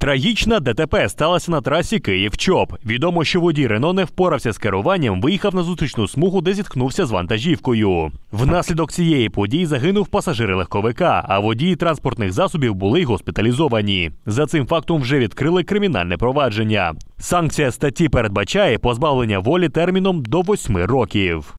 Трагічна ДТП сталася на трасі Київ чоп Відомо, що водій Рено не впорався з керуванням, виїхав на зустрічну смугу, де зіткнувся з вантажівкою. Внаслідок цієї події загинув пасажир легковика, а водії транспортних засобів були госпіталізовані. За цим фактом вже відкрили кримінальне провадження. Санкція статті передбачає позбавлення волі терміном до восьми років.